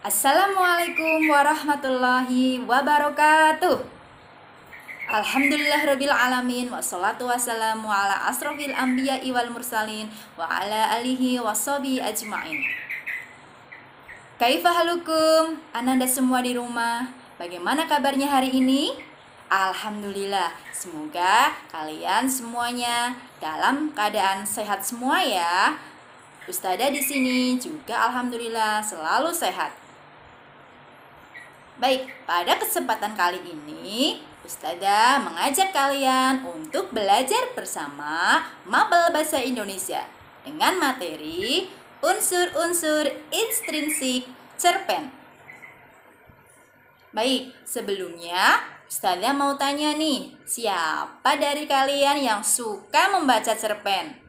Assalamualaikum warahmatullahi wabarakatuh Alhamdulillah rabbil alamin Wassalatu wassalamu ala asrofil anbiya wal mursalin Wa ala alihi wa ajma'in Kaifahalukum Ananda semua di rumah Bagaimana kabarnya hari ini? Alhamdulillah Semoga kalian semuanya dalam keadaan sehat semua ya Ustada di sini juga alhamdulillah selalu sehat Baik, pada kesempatan kali ini Ustazah mengajak kalian untuk belajar bersama mabel bahasa Indonesia dengan materi unsur-unsur intrinsik cerpen. Baik, sebelumnya Ustazah mau tanya nih, siapa dari kalian yang suka membaca cerpen?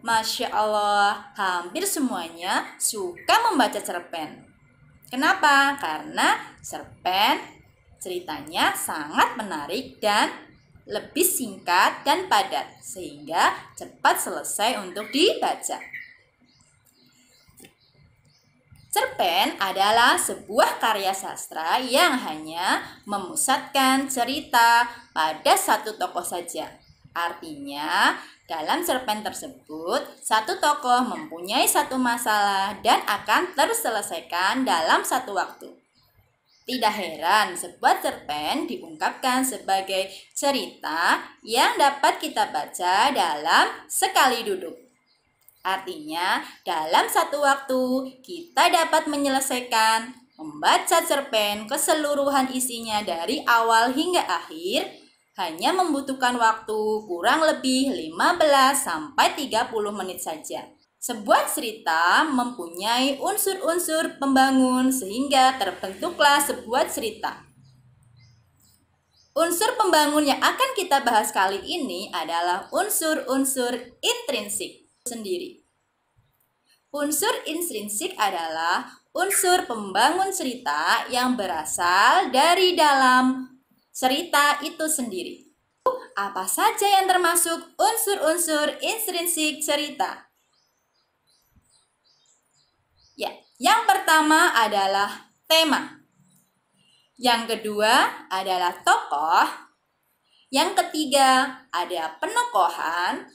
Masya Allah, hampir semuanya suka membaca cerpen. Kenapa? Karena cerpen ceritanya sangat menarik dan lebih singkat dan padat sehingga cepat selesai untuk dibaca. Cerpen adalah sebuah karya sastra yang hanya memusatkan cerita pada satu tokoh saja Artinya, dalam cerpen tersebut, satu tokoh mempunyai satu masalah dan akan terselesaikan dalam satu waktu. Tidak heran sebuah cerpen diungkapkan sebagai cerita yang dapat kita baca dalam sekali duduk. Artinya, dalam satu waktu kita dapat menyelesaikan membaca cerpen keseluruhan isinya dari awal hingga akhir hanya membutuhkan waktu kurang lebih 15 sampai 30 menit saja. Sebuah cerita mempunyai unsur-unsur pembangun sehingga terbentuklah sebuah cerita. Unsur pembangun yang akan kita bahas kali ini adalah unsur-unsur intrinsik sendiri. Unsur intrinsik adalah unsur pembangun cerita yang berasal dari dalam cerita itu sendiri. Apa saja yang termasuk unsur-unsur intrinsik cerita? Ya, yang pertama adalah tema. Yang kedua adalah tokoh. Yang ketiga ada penokohan.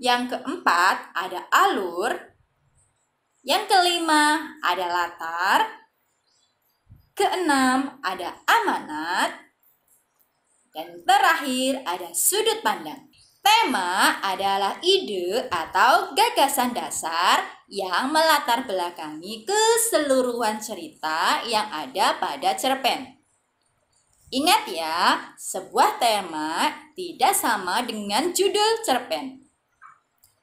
Yang keempat ada alur. Yang kelima ada latar. Keenam ada amanat. Dan terakhir ada sudut pandang. Tema adalah ide atau gagasan dasar yang melatar belakangi keseluruhan cerita yang ada pada cerpen. Ingat ya, sebuah tema tidak sama dengan judul cerpen.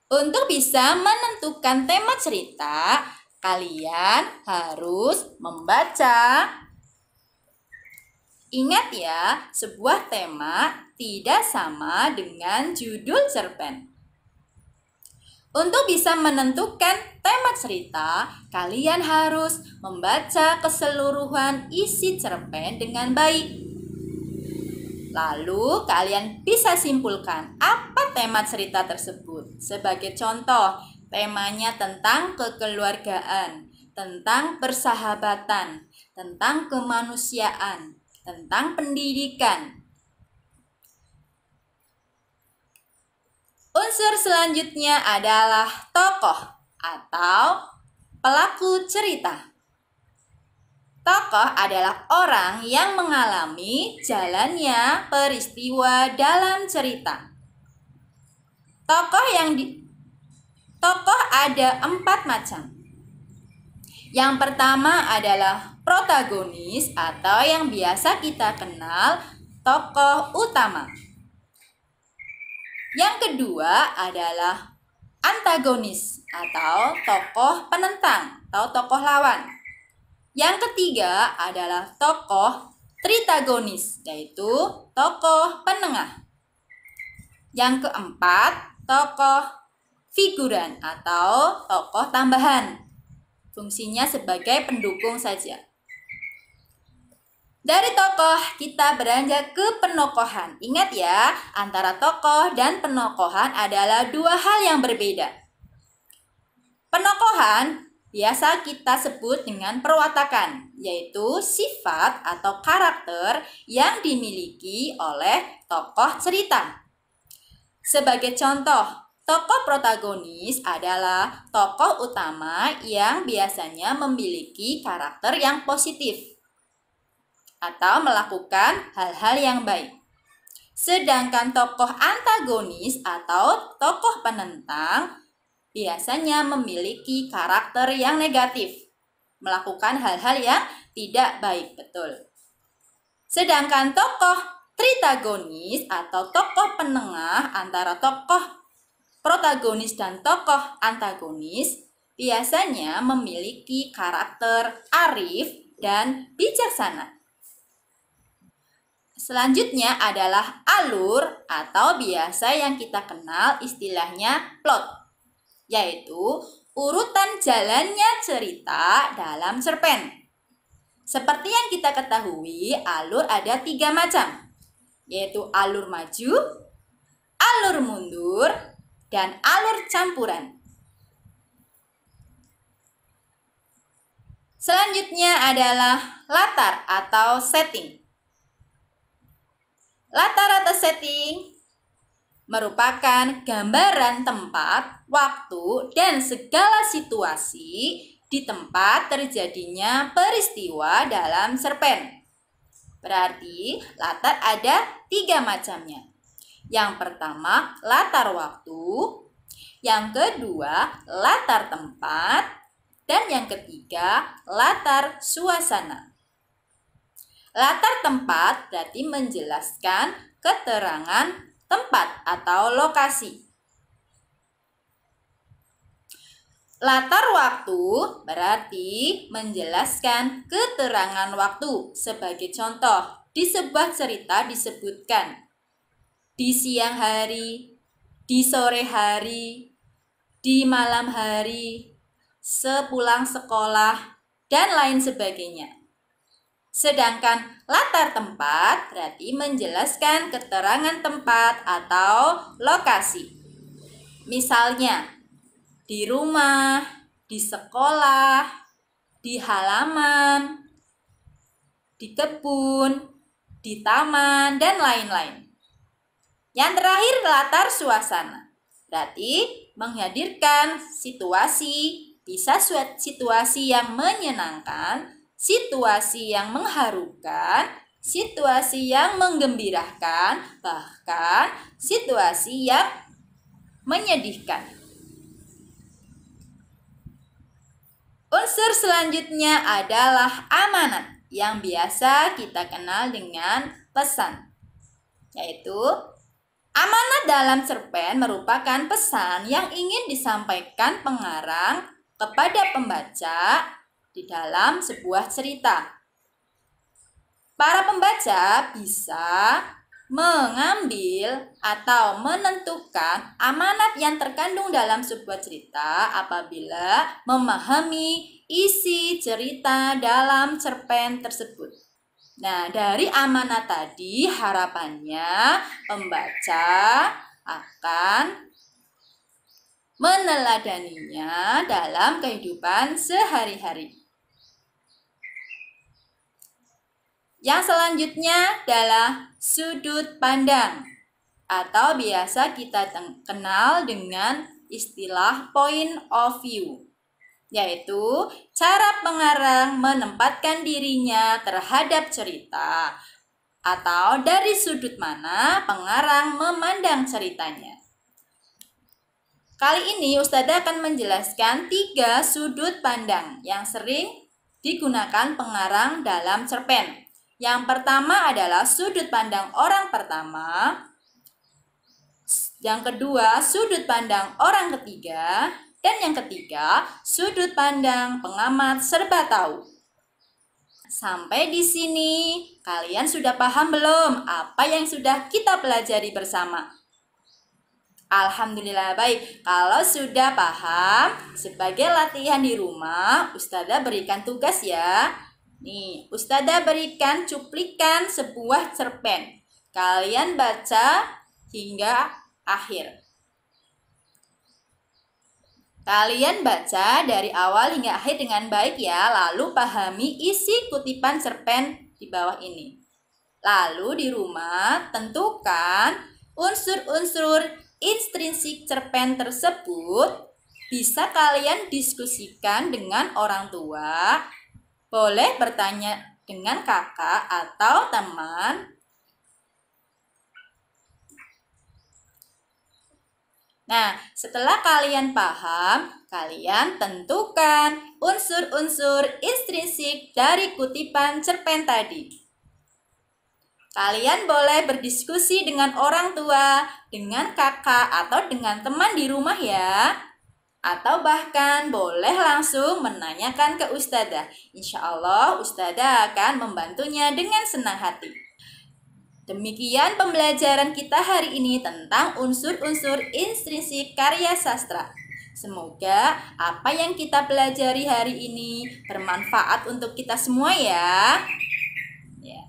Untuk bisa menentukan tema cerita, kalian harus membaca, Ingat ya, sebuah tema tidak sama dengan judul cerpen. Untuk bisa menentukan tema cerita, kalian harus membaca keseluruhan isi cerpen dengan baik. Lalu, kalian bisa simpulkan apa tema cerita tersebut. Sebagai contoh, temanya tentang kekeluargaan, tentang persahabatan, tentang kemanusiaan, tentang pendidikan. Unsur selanjutnya adalah tokoh atau pelaku cerita. Tokoh adalah orang yang mengalami jalannya peristiwa dalam cerita. Tokoh yang di, tokoh ada empat macam. Yang pertama adalah protagonis atau yang biasa kita kenal tokoh utama. Yang kedua adalah antagonis atau tokoh penentang atau tokoh lawan. Yang ketiga adalah tokoh tritagonis yaitu tokoh penengah. Yang keempat, tokoh figuran atau tokoh tambahan Fungsinya sebagai pendukung saja. Dari tokoh, kita beranjak ke penokohan. Ingat ya, antara tokoh dan penokohan adalah dua hal yang berbeda. Penokohan biasa kita sebut dengan perwatakan, yaitu sifat atau karakter yang dimiliki oleh tokoh cerita. Sebagai contoh, Tokoh protagonis adalah tokoh utama yang biasanya memiliki karakter yang positif atau melakukan hal-hal yang baik. Sedangkan tokoh antagonis atau tokoh penentang biasanya memiliki karakter yang negatif, melakukan hal-hal yang tidak baik betul. Sedangkan tokoh tritagonis atau tokoh penengah antara tokoh protagonis dan tokoh antagonis biasanya memiliki karakter arif dan bijaksana. Selanjutnya adalah alur atau biasa yang kita kenal istilahnya plot, yaitu urutan jalannya cerita dalam cerpen. Seperti yang kita ketahui, alur ada tiga macam, yaitu alur maju, alur mundur, dan alur campuran. Selanjutnya adalah latar atau setting. Latar atau setting merupakan gambaran tempat, waktu, dan segala situasi di tempat terjadinya peristiwa dalam serpen. Berarti latar ada tiga macamnya. Yang pertama, latar waktu. Yang kedua, latar tempat. Dan yang ketiga, latar suasana. Latar tempat berarti menjelaskan keterangan tempat atau lokasi. Latar waktu berarti menjelaskan keterangan waktu. Sebagai contoh, di sebuah cerita disebutkan di siang hari, di sore hari, di malam hari, sepulang sekolah, dan lain sebagainya. Sedangkan latar tempat berarti menjelaskan keterangan tempat atau lokasi. Misalnya, di rumah, di sekolah, di halaman, di kebun, di taman, dan lain-lain. Yang terakhir latar suasana. Berarti menghadirkan situasi, bisa situasi yang menyenangkan, situasi yang mengharukan, situasi yang menggembirakan, bahkan situasi yang menyedihkan. Unsur selanjutnya adalah amanat yang biasa kita kenal dengan pesan, yaitu Amanat dalam cerpen merupakan pesan yang ingin disampaikan pengarang kepada pembaca di dalam sebuah cerita. Para pembaca bisa mengambil atau menentukan amanat yang terkandung dalam sebuah cerita apabila memahami isi cerita dalam cerpen tersebut. Nah, dari amanah tadi harapannya pembaca akan meneladaninya dalam kehidupan sehari-hari. Yang selanjutnya adalah sudut pandang atau biasa kita kenal dengan istilah point of view yaitu cara pengarang menempatkan dirinya terhadap cerita atau dari sudut mana pengarang memandang ceritanya. Kali ini Ustazah akan menjelaskan tiga sudut pandang yang sering digunakan pengarang dalam cerpen. Yang pertama adalah sudut pandang orang pertama, yang kedua sudut pandang orang ketiga, dan yang ketiga, sudut pandang pengamat serba tahu. Sampai di sini, kalian sudah paham belum apa yang sudah kita pelajari bersama? Alhamdulillah baik. Kalau sudah paham, sebagai latihan di rumah, Ustada berikan tugas ya. Nih, Ustada berikan cuplikan sebuah cerpen. Kalian baca hingga akhir. Kalian baca dari awal hingga akhir dengan baik ya, lalu pahami isi kutipan cerpen di bawah ini. Lalu di rumah tentukan unsur-unsur intrinsik cerpen tersebut bisa kalian diskusikan dengan orang tua, boleh bertanya dengan kakak atau teman, Nah, setelah kalian paham, kalian tentukan unsur-unsur intrinsik dari kutipan cerpen tadi. Kalian boleh berdiskusi dengan orang tua, dengan kakak, atau dengan teman di rumah ya. Atau bahkan boleh langsung menanyakan ke Ustadzah. Insya Allah Ustadzah akan membantunya dengan senang hati. Demikian pembelajaran kita hari ini tentang unsur-unsur intrinsik karya sastra. Semoga apa yang kita pelajari hari ini bermanfaat untuk kita semua ya. ya.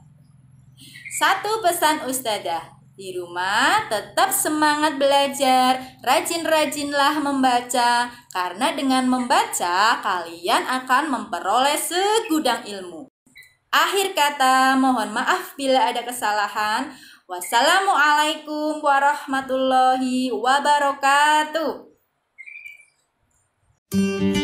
Satu pesan ustadzah, di rumah tetap semangat belajar, rajin-rajinlah membaca, karena dengan membaca kalian akan memperoleh segudang ilmu. Akhir kata, mohon maaf bila ada kesalahan. Wassalamualaikum warahmatullahi wabarakatuh.